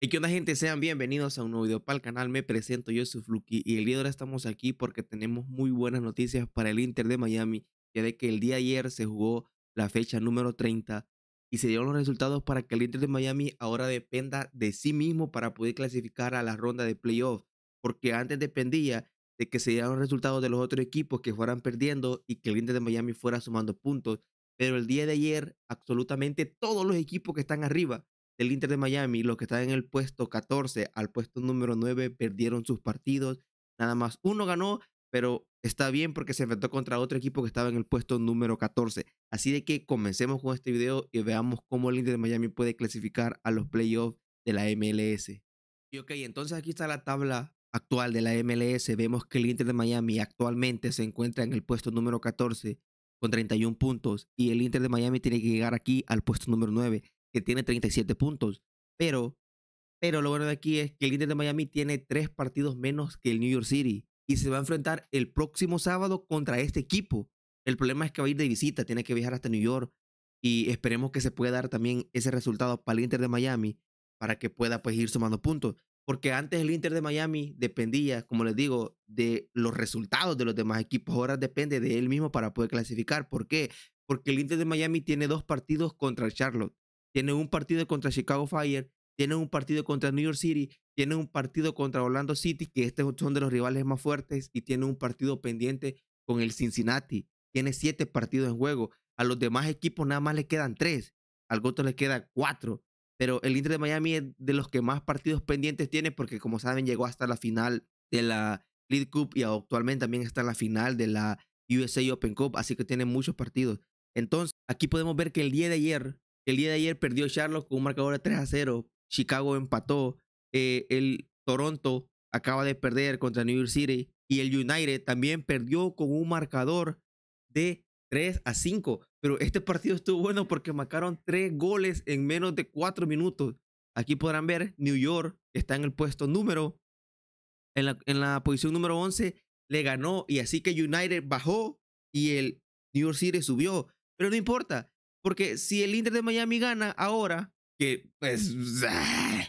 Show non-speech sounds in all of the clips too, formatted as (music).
Y que onda gente, sean bienvenidos a un nuevo video para el canal, me presento, yo soy Fluki y el día de hoy estamos aquí porque tenemos muy buenas noticias para el Inter de Miami, ya de que el día de ayer se jugó la fecha número 30 y se dieron los resultados para que el Inter de Miami ahora dependa de sí mismo para poder clasificar a la ronda de playoff, porque antes dependía de que se dieran los resultados de los otros equipos que fueran perdiendo y que el Inter de Miami fuera sumando puntos, pero el día de ayer absolutamente todos los equipos que están arriba el Inter de Miami, los que están en el puesto 14 al puesto número 9 perdieron sus partidos. Nada más uno ganó, pero está bien porque se enfrentó contra otro equipo que estaba en el puesto número 14. Así de que comencemos con este video y veamos cómo el Inter de Miami puede clasificar a los playoffs de la MLS. Y ok, entonces aquí está la tabla actual de la MLS. Vemos que el Inter de Miami actualmente se encuentra en el puesto número 14 con 31 puntos y el Inter de Miami tiene que llegar aquí al puesto número 9 que tiene 37 puntos. Pero, pero lo bueno de aquí es que el Inter de Miami tiene tres partidos menos que el New York City y se va a enfrentar el próximo sábado contra este equipo. El problema es que va a ir de visita, tiene que viajar hasta New York y esperemos que se pueda dar también ese resultado para el Inter de Miami para que pueda pues ir sumando puntos. Porque antes el Inter de Miami dependía, como les digo, de los resultados de los demás equipos. Ahora depende de él mismo para poder clasificar. ¿Por qué? Porque el Inter de Miami tiene dos partidos contra el Charlotte tiene un partido contra Chicago Fire, tiene un partido contra New York City, tiene un partido contra Orlando City, que estos son de los rivales más fuertes, y tiene un partido pendiente con el Cincinnati. Tiene siete partidos en juego. A los demás equipos nada más le quedan tres, al Goto le quedan cuatro. Pero el Inter de Miami es de los que más partidos pendientes tiene, porque como saben, llegó hasta la final de la League Cup y actualmente también está en la final de la USA Open Cup, así que tiene muchos partidos. Entonces, aquí podemos ver que el día de ayer el día de ayer perdió Charlotte con un marcador de 3 a 0. Chicago empató. Eh, el Toronto acaba de perder contra New York City. Y el United también perdió con un marcador de 3 a 5. Pero este partido estuvo bueno porque marcaron 3 goles en menos de 4 minutos. Aquí podrán ver, New York está en el puesto número, en la, en la posición número 11, le ganó y así que United bajó y el New York City subió. Pero no importa, porque si el Inter de Miami gana ahora, que pues (laughs) ah,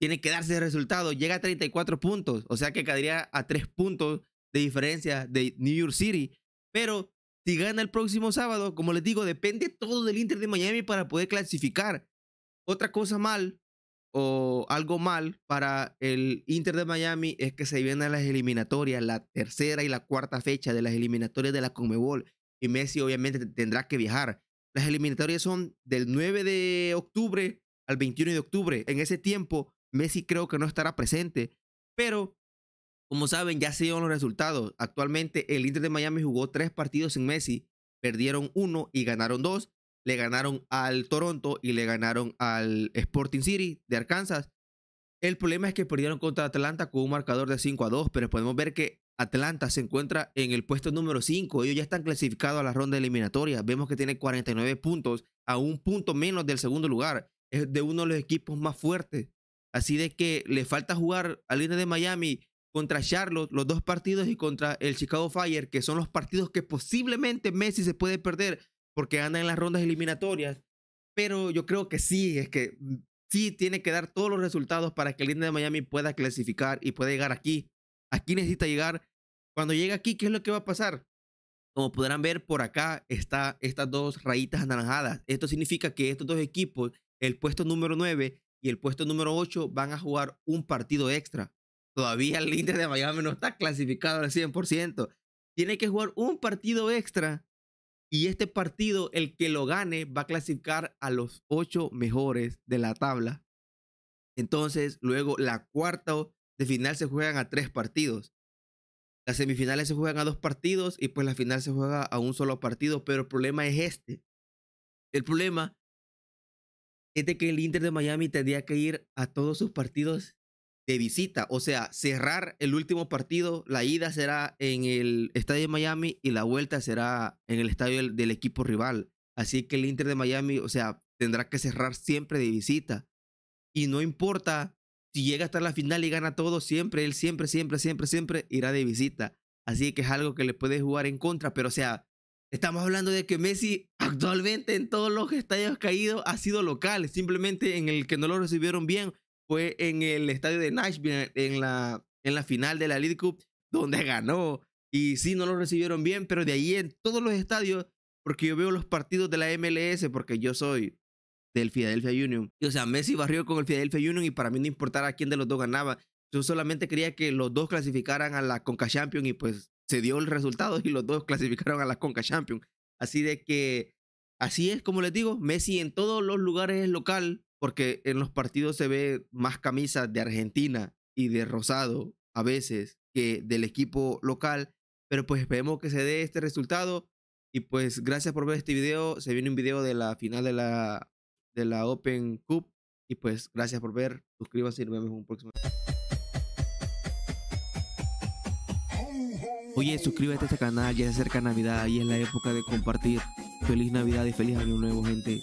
tiene que darse el resultado, llega a 34 puntos, o sea que caería a 3 puntos de diferencia de New York City. Pero si gana el próximo sábado, como les digo, depende todo del Inter de Miami para poder clasificar. Otra cosa mal o algo mal para el Inter de Miami es que se vienen las eliminatorias, la tercera y la cuarta fecha de las eliminatorias de la Conmebol. Y Messi obviamente tendrá que viajar. Las eliminatorias son del 9 de octubre al 21 de octubre. En ese tiempo, Messi creo que no estará presente, pero como saben, ya se dieron los resultados. Actualmente, el Inter de Miami jugó tres partidos en Messi, perdieron uno y ganaron dos. Le ganaron al Toronto y le ganaron al Sporting City de Arkansas. El problema es que perdieron contra Atlanta con un marcador de 5 a 2, pero podemos ver que Atlanta se encuentra en el puesto número 5. Ellos ya están clasificados a la ronda eliminatoria. Vemos que tiene 49 puntos, a un punto menos del segundo lugar. Es de uno de los equipos más fuertes. Así de que le falta jugar al línea de Miami contra Charlotte los dos partidos y contra el Chicago Fire, que son los partidos que posiblemente Messi se puede perder porque anda en las rondas eliminatorias. Pero yo creo que sí, es que mm, sí tiene que dar todos los resultados para que el de Miami pueda clasificar y pueda llegar aquí aquí necesita llegar. Cuando llega aquí, ¿qué es lo que va a pasar? Como podrán ver por acá, están estas dos rayitas anaranjadas. Esto significa que estos dos equipos, el puesto número 9 y el puesto número 8, van a jugar un partido extra. Todavía el líder de Miami no está clasificado al 100%. Tiene que jugar un partido extra y este partido, el que lo gane, va a clasificar a los ocho mejores de la tabla. Entonces, luego la cuarta de final se juegan a tres partidos. Las semifinales se juegan a dos partidos y pues la final se juega a un solo partido, pero el problema es este. El problema es de que el Inter de Miami tendría que ir a todos sus partidos de visita, o sea, cerrar el último partido, la ida será en el Estadio de Miami y la vuelta será en el estadio del, equipo rival. Así que el Inter de Miami, o sea, tendrá que cerrar siempre de visita. Y no importa si llega hasta la final y gana todo, siempre, él siempre, siempre, siempre, siempre irá de visita. Así que es algo que le puede jugar en contra, pero o sea, estamos hablando de que Messi actualmente en todos los estadios caídos ha sido local, simplemente en el que no lo recibieron bien fue en el estadio de Nashville, en la, en la final de la League Cup, donde ganó. Y sí, no lo recibieron bien, pero de ahí en todos los estadios, porque yo veo los partidos de la MLS, porque yo soy del Philadelphia Union. Y, o sea, Messi barrió con el Philadelphia Union y para mí no importaba quién de los dos ganaba. Yo solamente quería que los dos clasificaran a la Conca Champions y pues se dio el resultado y los dos clasificaron a la Conca Champions. Así de que así es como les digo, Messi en todos los lugares es local porque en los partidos se ve más camisas de Argentina y de Rosado a veces que del equipo local, pero pues esperemos que se dé este resultado y pues gracias por ver este video, se viene un video de la final de la de la Open Cup. Y pues gracias por ver, suscríbanse y nos vemos en un próximo. Oye, suscríbete a este canal, ya se acerca Navidad y es la época de compartir. Feliz Navidad y feliz Año Nuevo, gente.